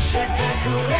spectacular.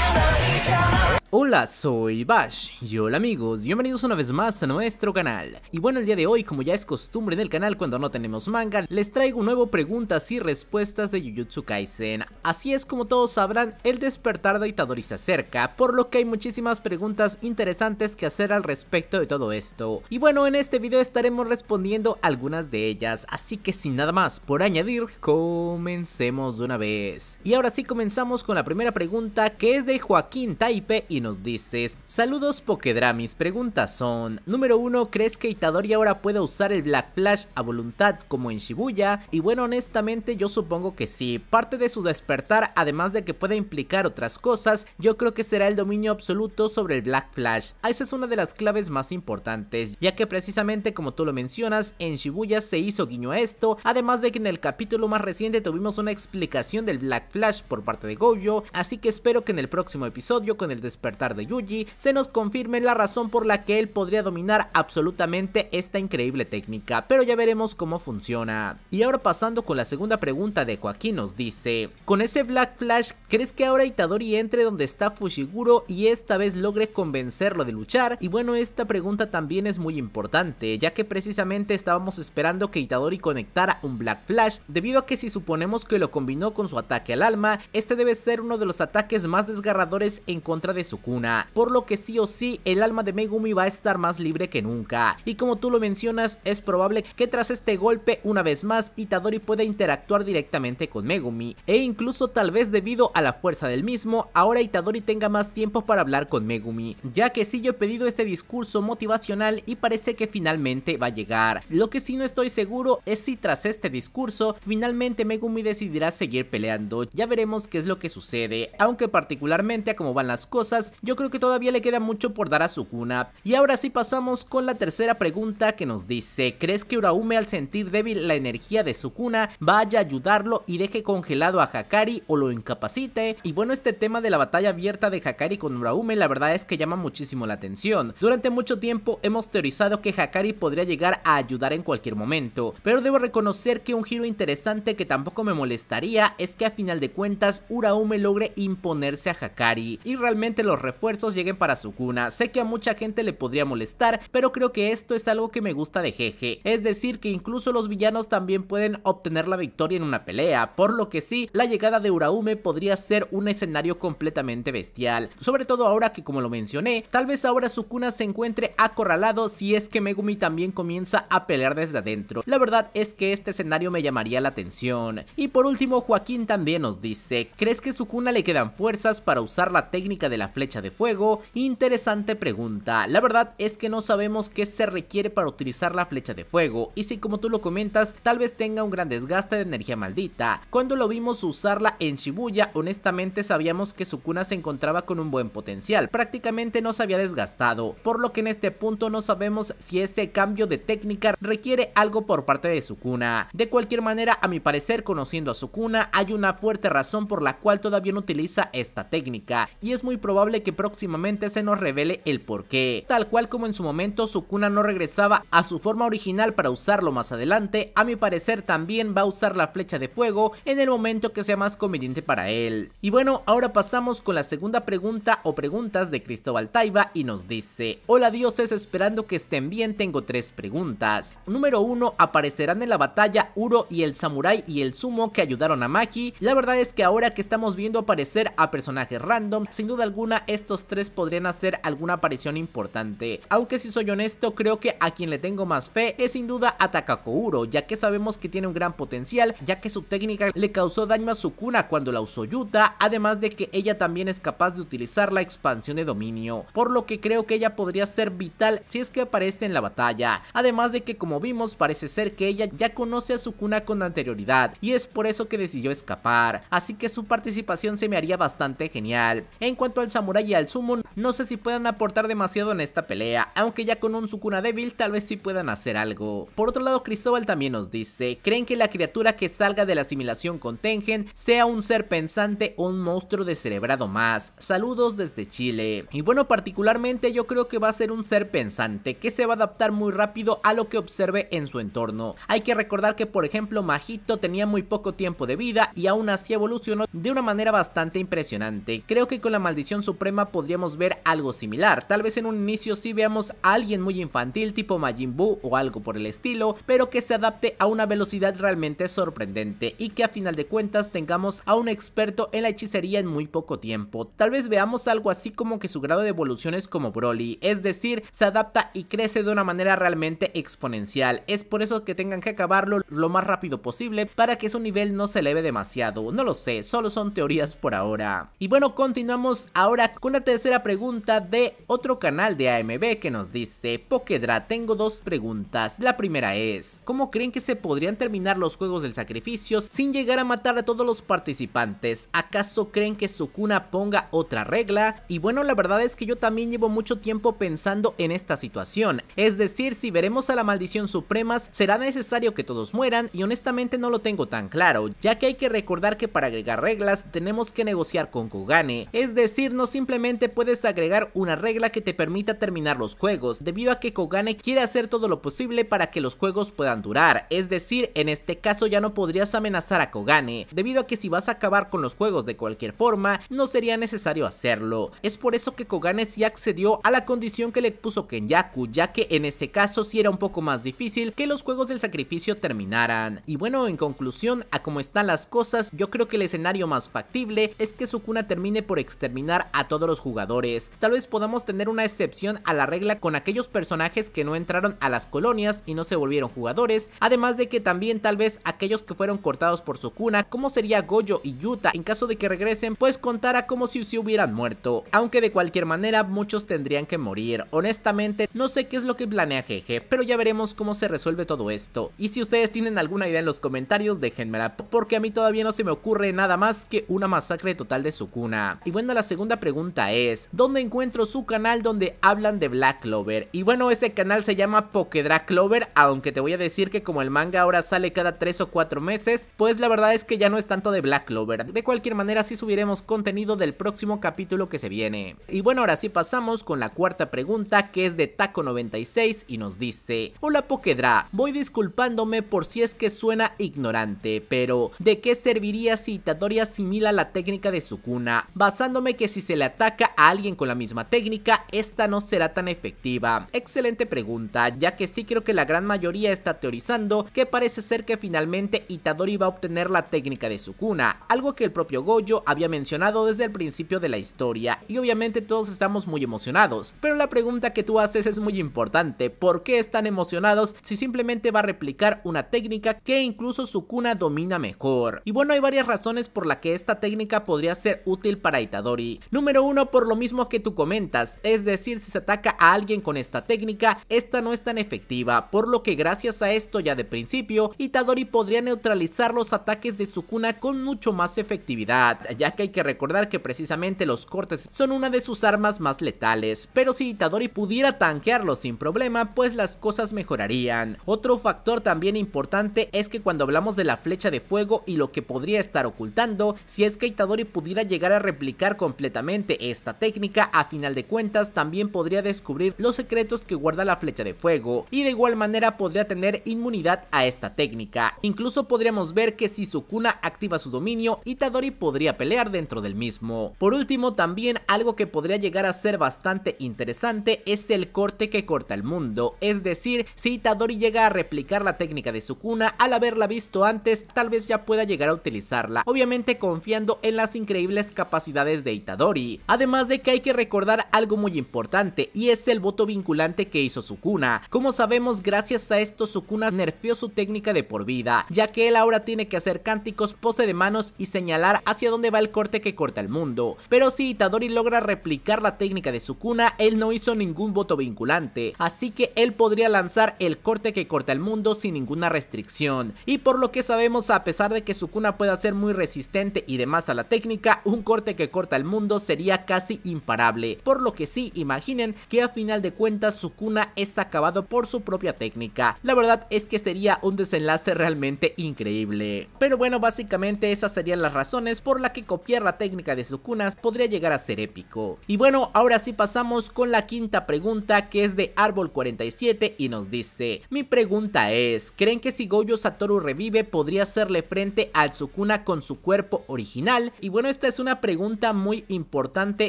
Hola, soy Bash y hola amigos, bienvenidos una vez más a nuestro canal. Y bueno, el día de hoy, como ya es costumbre en el canal cuando no tenemos manga, les traigo un nuevo preguntas y respuestas de Jujutsu Kaisen. Así es como todos sabrán, el despertar de Itadori se acerca, por lo que hay muchísimas preguntas interesantes que hacer al respecto de todo esto. Y bueno, en este video estaremos respondiendo algunas de ellas, así que sin nada más por añadir, comencemos de una vez. Y ahora sí comenzamos con la primera pregunta que es de Joaquín Taipe y nos dices Saludos Pokedra, mis preguntas son Número uno ¿crees que Itadori ahora puede usar el Black Flash a voluntad como en Shibuya? Y bueno, honestamente yo supongo que sí Parte de su despertar, además de que pueda implicar otras cosas Yo creo que será el dominio absoluto sobre el Black Flash ah, Esa es una de las claves más importantes Ya que precisamente como tú lo mencionas, en Shibuya se hizo guiño a esto Además de que en el capítulo más reciente tuvimos una explicación del Black Flash por parte de Gojo Así que espero que en el próximo episodio con el despertar de Yuji se nos confirme la razón por la que él podría dominar absolutamente esta increíble técnica, pero ya veremos cómo funciona. Y ahora pasando con la segunda pregunta de Joaquín nos dice, con ese Black Flash, ¿crees que ahora Itadori entre donde está Fushiguro y esta vez logre convencerlo de luchar? Y bueno, esta pregunta también es muy importante, ya que precisamente estábamos esperando que Itadori conectara un Black Flash, debido a que si suponemos que lo combinó con su ataque al alma, este debe ser uno de los ataques más desgarradores en contra de su cuna por lo que sí o sí el alma de Megumi va a estar más libre que nunca. Y como tú lo mencionas, es probable que tras este golpe una vez más Itadori pueda interactuar directamente con Megumi, e incluso tal vez debido a la fuerza del mismo, ahora Itadori tenga más tiempo para hablar con Megumi, ya que sí yo he pedido este discurso motivacional y parece que finalmente va a llegar. Lo que sí no estoy seguro es si tras este discurso finalmente Megumi decidirá seguir peleando, ya veremos qué es lo que sucede, aunque particularmente a cómo van las cosas yo creo que todavía le queda mucho por dar a Sukuna. Y ahora sí pasamos con la tercera pregunta que nos dice, ¿crees que Uraume al sentir débil la energía de Sukuna vaya a ayudarlo y deje congelado a Hakari o lo incapacite? Y bueno, este tema de la batalla abierta de Hakari con Uraume la verdad es que llama muchísimo la atención. Durante mucho tiempo hemos teorizado que Hakari podría llegar a ayudar en cualquier momento, pero debo reconocer que un giro interesante que tampoco me molestaría es que a final de cuentas Uraume logre imponerse a Hakari y realmente lo refuerzos lleguen para su cuna. Sé que a mucha gente le podría molestar, pero creo que esto es algo que me gusta de Jeje. Es decir, que incluso los villanos también pueden obtener la victoria en una pelea, por lo que sí, la llegada de Uraume podría ser un escenario completamente bestial. Sobre todo ahora que como lo mencioné, tal vez ahora su cuna se encuentre acorralado si es que Megumi también comienza a pelear desde adentro. La verdad es que este escenario me llamaría la atención. Y por último, Joaquín también nos dice, ¿crees que su cuna le quedan fuerzas para usar la técnica de la flecha flecha de fuego? Interesante pregunta, la verdad es que no sabemos qué se requiere para utilizar la flecha de fuego y si como tú lo comentas tal vez tenga un gran desgaste de energía maldita. Cuando lo vimos usarla en Shibuya honestamente sabíamos que su cuna se encontraba con un buen potencial, prácticamente no se había desgastado, por lo que en este punto no sabemos si ese cambio de técnica requiere algo por parte de su cuna, De cualquier manera, a mi parecer, conociendo a su cuna hay una fuerte razón por la cual todavía no utiliza esta técnica, y es muy probable que próximamente se nos revele el porqué. Tal cual como en su momento Sukuna no regresaba a su forma original para usarlo más adelante, a mi parecer también va a usar la flecha de fuego en el momento que sea más conveniente para él. Y bueno, ahora pasamos con la segunda pregunta o preguntas de Cristóbal Taiba y nos dice, hola dioses esperando que estén bien tengo tres preguntas. Número uno aparecerán en la batalla Uro y el samurai y el sumo que ayudaron a Maki. La verdad es que ahora que estamos viendo aparecer a personajes random, sin duda alguna estos tres podrían hacer alguna aparición importante. Aunque si soy honesto, creo que a quien le tengo más fe es sin duda a Takakouro, ya que sabemos que tiene un gran potencial, ya que su técnica le causó daño a Sukuna cuando la usó Yuta, además de que ella también es capaz de utilizar la expansión de dominio, por lo que creo que ella podría ser vital si es que aparece en la batalla. Además de que como vimos parece ser que ella ya conoce a Sukuna con anterioridad y es por eso que decidió escapar, así que su participación se me haría bastante genial. En cuanto al samurai Muralla y al Summon no sé si puedan aportar demasiado en esta pelea, aunque ya con un Sukuna débil tal vez sí puedan hacer algo. Por otro lado Cristóbal también nos dice, ¿creen que la criatura que salga de la asimilación con Tengen sea un ser pensante o un monstruo descerebrado más? Saludos desde Chile. Y bueno, particularmente yo creo que va a ser un ser pensante que se va a adaptar muy rápido a lo que observe en su entorno. Hay que recordar que por ejemplo Majito tenía muy poco tiempo de vida y aún así evolucionó de una manera bastante impresionante. Creo que con la maldición su podríamos ver algo similar. Tal vez en un inicio si veamos a alguien muy infantil tipo Majin Buu o algo por el estilo, pero que se adapte a una velocidad realmente sorprendente y que a final de cuentas tengamos a un experto en la hechicería en muy poco tiempo. Tal vez veamos algo así como que su grado de evolución es como Broly, es decir, se adapta y crece de una manera realmente exponencial. Es por eso que tengan que acabarlo lo más rápido posible para que su nivel no se eleve demasiado. No lo sé, solo son teorías por ahora. Y bueno, continuamos ahora con la tercera pregunta de otro canal de AMB que nos dice Pokedra, tengo dos preguntas. La primera es, ¿cómo creen que se podrían terminar los juegos del sacrificio sin llegar a matar a todos los participantes? ¿Acaso creen que Sukuna ponga otra regla? Y bueno, la verdad es que yo también llevo mucho tiempo pensando en esta situación. Es decir, si veremos a la maldición suprema, será necesario que todos mueran y honestamente no lo tengo tan claro, ya que hay que recordar que para agregar reglas tenemos que negociar con Kugane. Es decir, no simplemente puedes agregar una regla que te permita terminar los juegos, debido a que Kogane quiere hacer todo lo posible para que los juegos puedan durar, es decir, en este caso ya no podrías amenazar a Kogane, debido a que si vas a acabar con los juegos de cualquier forma, no sería necesario hacerlo. Es por eso que Kogane sí accedió a la condición que le puso Kenyaku, ya que en ese caso sí era un poco más difícil que los juegos del sacrificio terminaran. Y bueno, en conclusión, a cómo están las cosas, yo creo que el escenario más factible es que Sukuna termine por exterminar a todos los jugadores. Tal vez podamos tener una excepción a la regla con aquellos personajes que no entraron a las colonias y no se volvieron jugadores, además de que también tal vez aquellos que fueron cortados por Sukuna, como sería Goyo y Yuta, en caso de que regresen, pues contara como si hubieran muerto, aunque de cualquier manera muchos tendrían que morir. Honestamente, no sé qué es lo que planea Jeje, pero ya veremos cómo se resuelve todo esto. Y si ustedes tienen alguna idea en los comentarios, déjenmela, porque a mí todavía no se me ocurre nada más que una masacre total de Sukuna. Y bueno, la segunda pregunta es, ¿dónde encuentro su canal donde hablan de Black Clover? Y bueno, ese canal se llama Pokedra Clover, aunque te voy a decir que como el manga ahora sale cada 3 o 4 meses, pues la verdad es que ya no es tanto de Black Clover. De cualquier manera, sí subiremos contenido del próximo capítulo que se viene. Y bueno, ahora sí pasamos con la cuarta pregunta, que es de Taco96 y nos dice, Hola Pokedra, voy disculpándome por si es que suena ignorante, pero ¿de qué serviría si Itadori asimila la técnica de Sukuna? Basándome que si se la ataca a alguien con la misma técnica, esta no será tan efectiva. Excelente pregunta, ya que sí creo que la gran mayoría está teorizando que parece ser que finalmente Itadori va a obtener la técnica de Sukuna, algo que el propio Gojo había mencionado desde el principio de la historia, y obviamente todos estamos muy emocionados, pero la pregunta que tú haces es muy importante, ¿por qué están emocionados si simplemente va a replicar una técnica que incluso Sukuna domina mejor? Y bueno, hay varias razones por la que esta técnica podría ser útil para Itadori. Número uno, por lo mismo que tú comentas, es decir, si se ataca a alguien con esta técnica, esta no es tan efectiva, por lo que gracias a esto ya de principio, Itadori podría neutralizar los ataques de Sukuna con mucho más efectividad, ya que hay que recordar que precisamente los cortes son una de sus armas más letales, pero si Itadori pudiera tanquearlo sin problema, pues las cosas mejorarían. Otro factor también importante es que cuando hablamos de la flecha de fuego y lo que podría estar ocultando, si es que Itadori pudiera llegar a replicar completamente esta técnica, a final de cuentas también podría descubrir los secretos que guarda la flecha de fuego y de igual manera podría tener inmunidad a esta técnica. Incluso podríamos ver que si Sukuna activa su dominio, Itadori podría pelear dentro del mismo. Por último, también algo que podría llegar a ser bastante interesante es el corte que corta el mundo, es decir, si Itadori llega a replicar la técnica de Sukuna al haberla visto antes, tal vez ya pueda llegar a utilizarla, obviamente confiando en las increíbles capacidades de Itadori. Además de que hay que recordar algo muy importante y es el voto vinculante que hizo Sukuna. Como sabemos, gracias a esto Sukuna nerfeó su técnica de por vida, ya que él ahora tiene que hacer cánticos, pose de manos y señalar hacia dónde va el corte que corta el mundo. Pero si Itadori logra replicar la técnica de Sukuna, él no hizo ningún voto vinculante, así que él podría lanzar el corte que corta el mundo sin ninguna restricción. Y por lo que sabemos, a pesar de que Sukuna pueda ser muy resistente y demás a la técnica, un corte que corta el mundo se sería casi imparable, por lo que sí, imaginen que a final de cuentas Sukuna está acabado por su propia técnica. La verdad es que sería un desenlace realmente increíble. Pero bueno, básicamente esas serían las razones por la que copiar la técnica de Sukuna podría llegar a ser épico. Y bueno, ahora sí pasamos con la quinta pregunta que es de Árbol 47 y nos dice, mi pregunta es, ¿creen que si Goyo Satoru revive podría hacerle frente al Sukuna con su cuerpo original? Y bueno, esta es una pregunta muy importante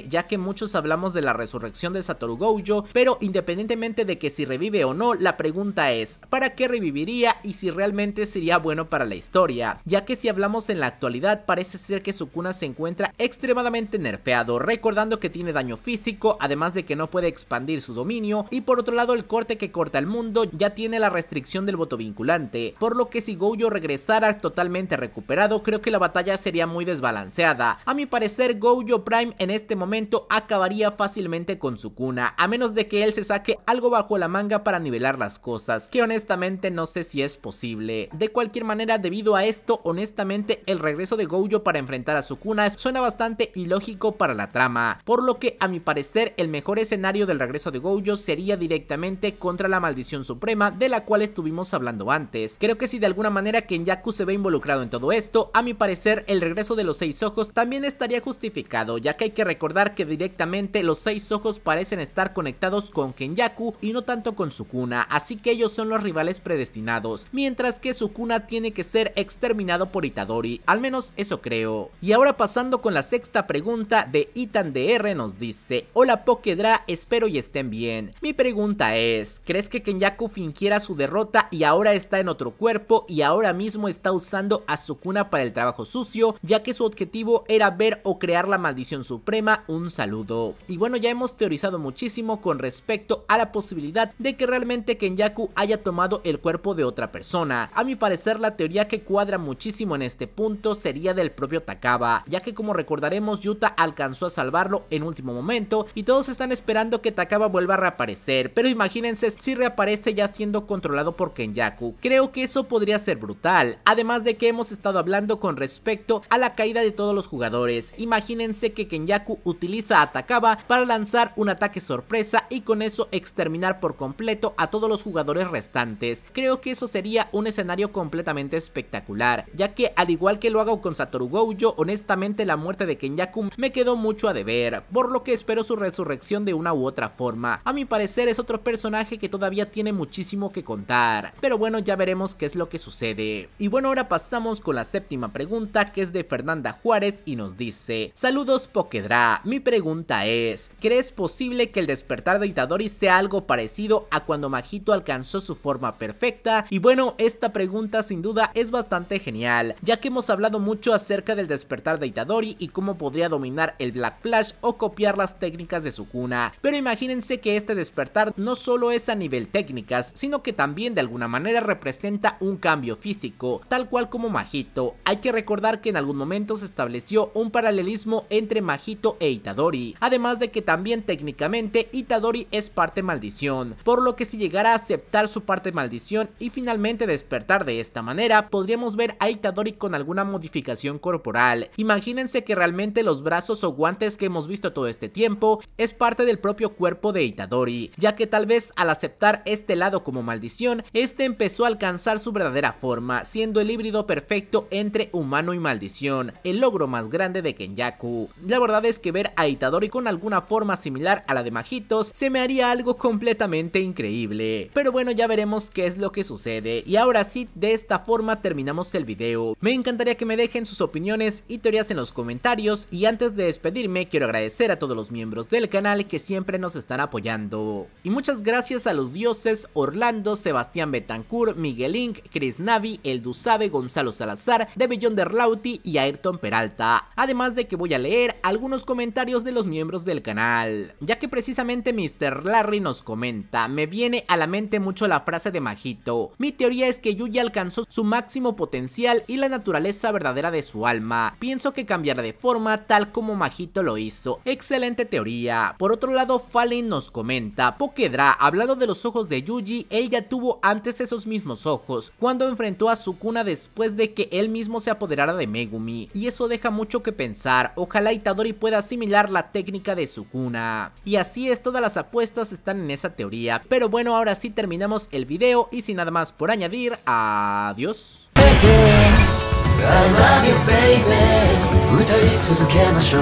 ya que muchos hablamos de la resurrección de Satoru Gojo, pero independientemente de que si revive o no, la pregunta es, ¿para qué reviviría y si realmente sería bueno para la historia? Ya que si hablamos en la actualidad, parece ser que Sukuna se encuentra extremadamente nerfeado, recordando que tiene daño físico, además de que no puede expandir su dominio, y por otro lado el corte que corta el mundo ya tiene la restricción del voto vinculante, por lo que si Gojo regresara totalmente recuperado, creo que la batalla sería muy desbalanceada. A mi parecer, Gojo Prime en este momento acabaría fácilmente con su cuna a menos de que él se saque algo bajo la manga para nivelar las cosas, que honestamente no sé si es posible. De cualquier manera, debido a esto, honestamente el regreso de Gojo para enfrentar a su Sukuna suena bastante ilógico para la trama, por lo que a mi parecer el mejor escenario del regreso de Gojo sería directamente contra la maldición suprema de la cual estuvimos hablando antes. Creo que si de alguna manera Kenyaku se ve involucrado en todo esto, a mi parecer el regreso de los seis ojos también estaría justificado, ya que hay que recordar que directamente los seis ojos parecen estar conectados con Kenyaku y no tanto con Sukuna, así que ellos son los rivales predestinados, mientras que Sukuna tiene que ser exterminado por Itadori, al menos eso creo. Y ahora pasando con la sexta pregunta de Itan DR nos dice, hola Pokedra, espero y estén bien. Mi pregunta es, ¿crees que Kenyaku fingiera su derrota y ahora está en otro cuerpo y ahora mismo está usando a Sukuna para el trabajo sucio, ya que su objetivo era ver o crear la maldición su un saludo. Y bueno, ya hemos teorizado muchísimo con respecto a la posibilidad de que realmente Kenyaku haya tomado el cuerpo de otra persona. A mi parecer, la teoría que cuadra muchísimo en este punto sería del propio Takaba, ya que como recordaremos, Yuta alcanzó a salvarlo en último momento y todos están esperando que Takaba vuelva a reaparecer, pero imagínense si reaparece ya siendo controlado por Kenyaku. Creo que eso podría ser brutal, además de que hemos estado hablando con respecto a la caída de todos los jugadores. Imagínense que Kenyaku utiliza a Atacaba para lanzar un ataque sorpresa y con eso exterminar por completo a todos los jugadores restantes. Creo que eso sería un escenario completamente espectacular, ya que al igual que lo hago con Satoru Gojo, honestamente la muerte de Kenyaku me quedó mucho a deber, por lo que espero su resurrección de una u otra forma. A mi parecer es otro personaje que todavía tiene muchísimo que contar, pero bueno ya veremos qué es lo que sucede. Y bueno ahora pasamos con la séptima pregunta que es de Fernanda Juárez y nos dice, saludos Pokémon. Mi pregunta es, ¿crees posible que el despertar de Itadori sea algo parecido a cuando Majito alcanzó su forma perfecta? Y bueno, esta pregunta sin duda es bastante genial, ya que hemos hablado mucho acerca del despertar de Itadori y cómo podría dominar el Black Flash o copiar las técnicas de su cuna. Pero imagínense que este despertar no solo es a nivel técnicas, sino que también de alguna manera representa un cambio físico, tal cual como Majito. Hay que recordar que en algún momento se estableció un paralelismo entre Majito e Itadori, además de que también técnicamente Itadori es parte maldición, por lo que si llegara a aceptar su parte maldición y finalmente despertar de esta manera, podríamos ver a Itadori con alguna modificación corporal. Imagínense que realmente los brazos o guantes que hemos visto todo este tiempo es parte del propio cuerpo de Itadori, ya que tal vez al aceptar este lado como maldición, este empezó a alcanzar su verdadera forma, siendo el híbrido perfecto entre humano y maldición, el logro más grande de Kenyaku. La verdad que ver a Itadori con alguna forma similar a la de Majitos se me haría algo completamente increíble. Pero bueno, ya veremos qué es lo que sucede. Y ahora sí, de esta forma terminamos el video. Me encantaría que me dejen sus opiniones y teorías en los comentarios. Y antes de despedirme, quiero agradecer a todos los miembros del canal que siempre nos están apoyando. Y muchas gracias a los dioses Orlando, Sebastián Betancourt, Miguel Inc., Chris Navi, El Sabe, Gonzalo Salazar, de Derlauti y Ayrton Peralta. Además de que voy a leer algunos unos comentarios de los miembros del canal, ya que precisamente Mr. Larry nos comenta, me viene a la mente mucho la frase de Majito, mi teoría es que Yuji alcanzó su máximo potencial y la naturaleza verdadera de su alma, pienso que cambiará de forma tal como Majito lo hizo, excelente teoría. Por otro lado Fallen nos comenta, Pokedra, hablando de los ojos de Yuji, él ya tuvo antes esos mismos ojos, cuando enfrentó a Sukuna después de que él mismo se apoderara de Megumi, y eso deja mucho que pensar, ojalá Itadori pueda asimilar la técnica de su cuna Y así es, todas las apuestas están en esa teoría. Pero bueno, ahora sí terminamos el video y sin nada más por añadir, adiós.